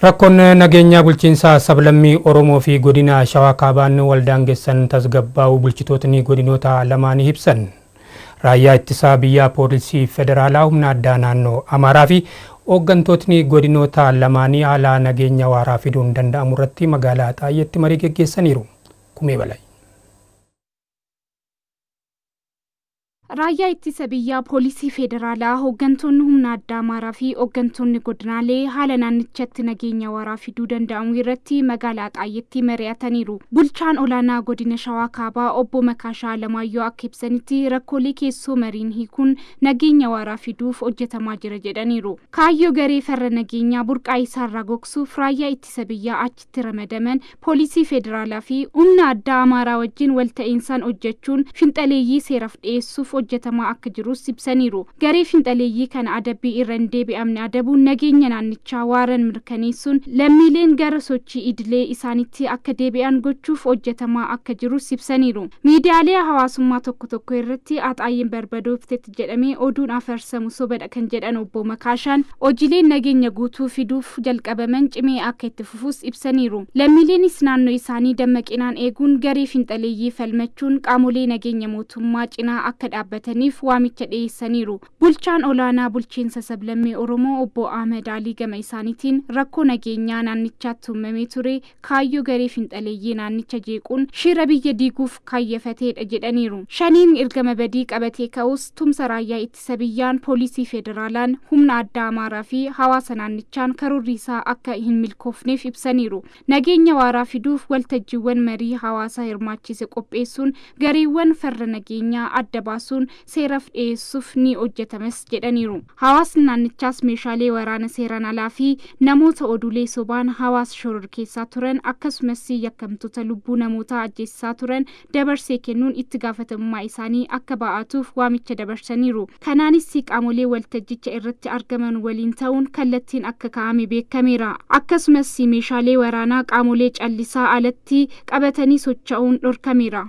Rakkoon nageenyaa bulchiinsa sablammii Oromoo fi godina Shawaa kaabaan wal geessan tasgabbaa'u bulchitootni godinoota lamaanii ibsan. Raayyaa ittisaa biyyaa poolisii federaalaa humna addaa naannoo Amaaraa fi hooggantootni godinoota lamaanii haala nageenya waaraa fiduun danda'amu irratti magaalaa Xaayyeetti marii geggeessaniiru. Kumee balayi. raayyaa ittisa biyyaa poolisii federaalaa hooggantoonni humna addaa amaaraa fi hooggantoonni godinaalee haala naannichatti nageenya waraa fiduu danda'amu irratti magaalaa xaayyetti mari'ataniiru bulchaan olaanaa godina shawaa kaabaa obbo makaashaa alamaayyoo akka ibsanitti rakkoolee keessoo mariin hiikuun nageenya waraa fiduuf hojjetamaa jira jedhaniiru kaayyoo garee farra nageenyaa burqaa isaarraa gogsuuf raayyaa ittisa biyyaa achitti ramadaman poolisii federaalaa fi humna addaa amaaraa wajjin walta'iinsaan hojjechuun finxaleeyyii seeraaf dhiyeessuuf hojjetamaa akka jirus ibsaniiru garee finxaleeyyii kan adabbii irra hin deebi'amne adabuun nageenya naannichaa waaran mirkaneessuun lammiileen gara sochii idilee isaanitti akka deebi'an gochuuf hojjetamaa akka jirus ibsaniiru miidiyaalee hawaasummaa tokko tokko irratti axaayyeen barbadooftetti jedhamee oduun arsamu sobadha kan jedhan obbo Makaashaan hojileen nageenya guutuu fiduuf jalqabaman cimee akka itti fufuus ibsaniiru lammiileenis naannoo isaanii dammaqinaan eeguun garee finxaleeyyii falmachuun qaamolee nageenya mootummaa cinaa akka dhaabbataniif waamicha dhiyeessaniiru. Bulchaan olaanaa bulchiinsa sablammee Oromoo obbo Ahmed Alii gama isaaniitiin rakkoo nageenyaa naannichaatti uumamee ture kaayyoo garee finxaleeyyii naannicha jeequun shira biyya diiguuf kaayyafateedha jedhaniiru. Shaniin ergama badii qabatee ka'us tumsa raayyaa ittisa biyyaan poolisii federaalaan humna addaa Amaaraa fi hawaasa naannichaan karoorri isaa akka hin milkoofneef ibsaniiru. Nageenya waaraa fiduuf waltajjiiwwan marii hawaasaa hirmaachise qopheessuun gareewwan farra nageenyaa adda baasuun seeraaf dhiyeessuuf ni hojjetamas jedhaniiru. Hawaasni naannichaas meeshaalee waraana seeran alaa fi namoota oduulee sobaan shoror shororkeessaa turan akkasumas yakkamtoota lubbuu namoota ajjeessaa turan dabarsee kennuun itti gaafatamummaa isaanii akka ba'atuuf waamicha dabarsaniiru. Kanaanis qaamolee waltajjicha irratti argaman waliin ta'uun kallattiin akka kaa'ame beekameera. Akkasumas meeshaalee waraanaa qaamolee callisaa alatti qabatanii socha'uun dhorkameera.